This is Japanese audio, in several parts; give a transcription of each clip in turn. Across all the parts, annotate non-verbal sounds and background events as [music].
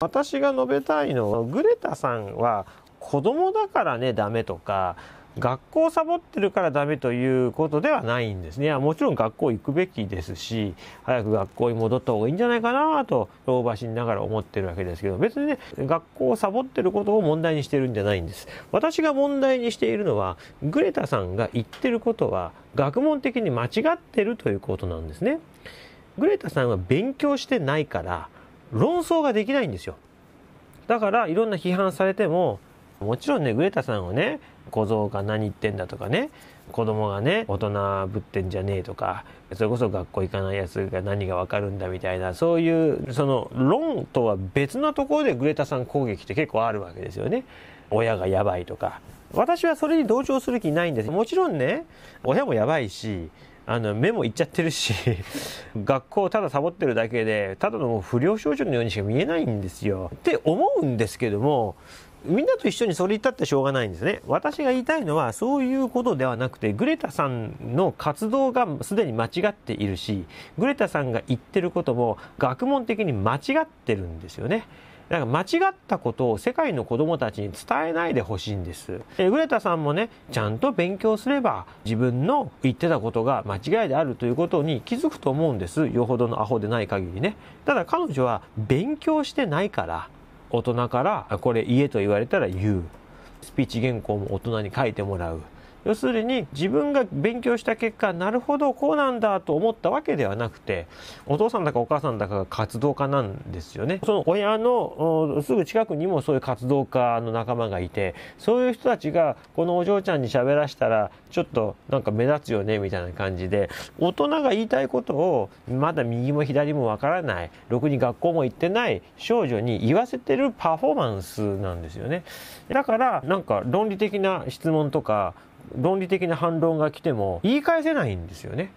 私が述べたいのはグレタさんは子供だからねダメとか学校をサボってるからダメということではないんですね。もちろん学校行くべきですし、早く学校に戻った方がいいんじゃないかなと、老婆心ながら思ってるわけですけど、別にね、学校をサボってることを問題にしてるんじゃないんです。私が問題にしているのは、グレタさんが言ってることは、学問的に間違ってるということなんですね。グレタさんは勉強してないから、論争ができないんですよ。だからいろんな批判されてももちろんね上田さんをね小僧が何言ってんだとかね子供がね大人ぶってんじゃねえとかそれこそ学校行かないやつが何が分かるんだみたいなそういうその論とは別のところでグレタさん攻撃って結構あるわけですよね。親がやばいとか私はそれに同調する気ないんですもちろんね親もやばいしあの目もいっちゃってるし [laughs] 学校をただサボってるだけでただの不良少女のようにしか見えないんですよって思うんですけどもみんなと一緒にそれ言ったってしょうがないんですね私が言いたいのはそういうことではなくてグレタさんの活動がすでに間違っているしグレタさんが言ってることも学問的に間違ってるんですよねんか間違ったことを世界の子どもたちに伝えないでほしいんです。えグレタさんもね、ちゃんと勉強すれば自分の言ってたことが間違いであるということに気づくと思うんです。よほどのアホでない限りね。ただ彼女は勉強してないから、大人からこれ言えと言われたら言う。スピーチ原稿も大人に書いてもらう。要するに自分が勉強した結果なるほどこうなんだと思ったわけではなくてお父さんだかお母さんだかが活動家なんですよねその親のすぐ近くにもそういう活動家の仲間がいてそういう人たちがこのお嬢ちゃんに喋らしたらちょっとなんか目立つよねみたいな感じで大人が言いたいことをまだ右も左もわからないろくに学校も行ってない少女に言わせてるパフォーマンスなんですよねだからなんか論理的な質問とか論理的な反論が来ても言い返せないんですよね。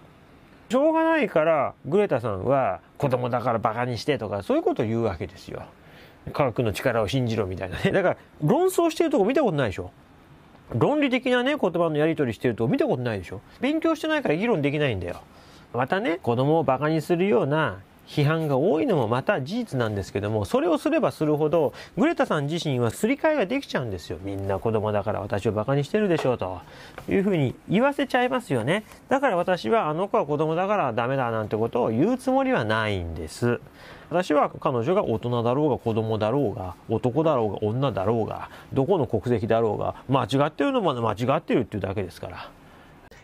しょうがないからグレタさんは子供だからバカにしてとかそういうことを言うわけですよ。科学の力を信じろみたいなね。[laughs] だから論争してるとこ見たことないでしょ。論理的なね言葉のやり取りしてるとこ見たことないでしょ。勉強してないから議論できないんだよ。またね子供をバカにするような批判が多いのもまた事実なんですけども、それをすればするほど、グレタさん自身はすり替えができちゃうんですよ。みんな子供だから私をバカにしてるでしょうと。いうふうに言わせちゃいますよね。だから私はあの子は子供だからダメだなんてことを言うつもりはないんです。私は彼女が大人だろうが子供だろうが男だろうが女だろうがどこの国籍だろうが間違ってるのも間違ってるっていうだけですから。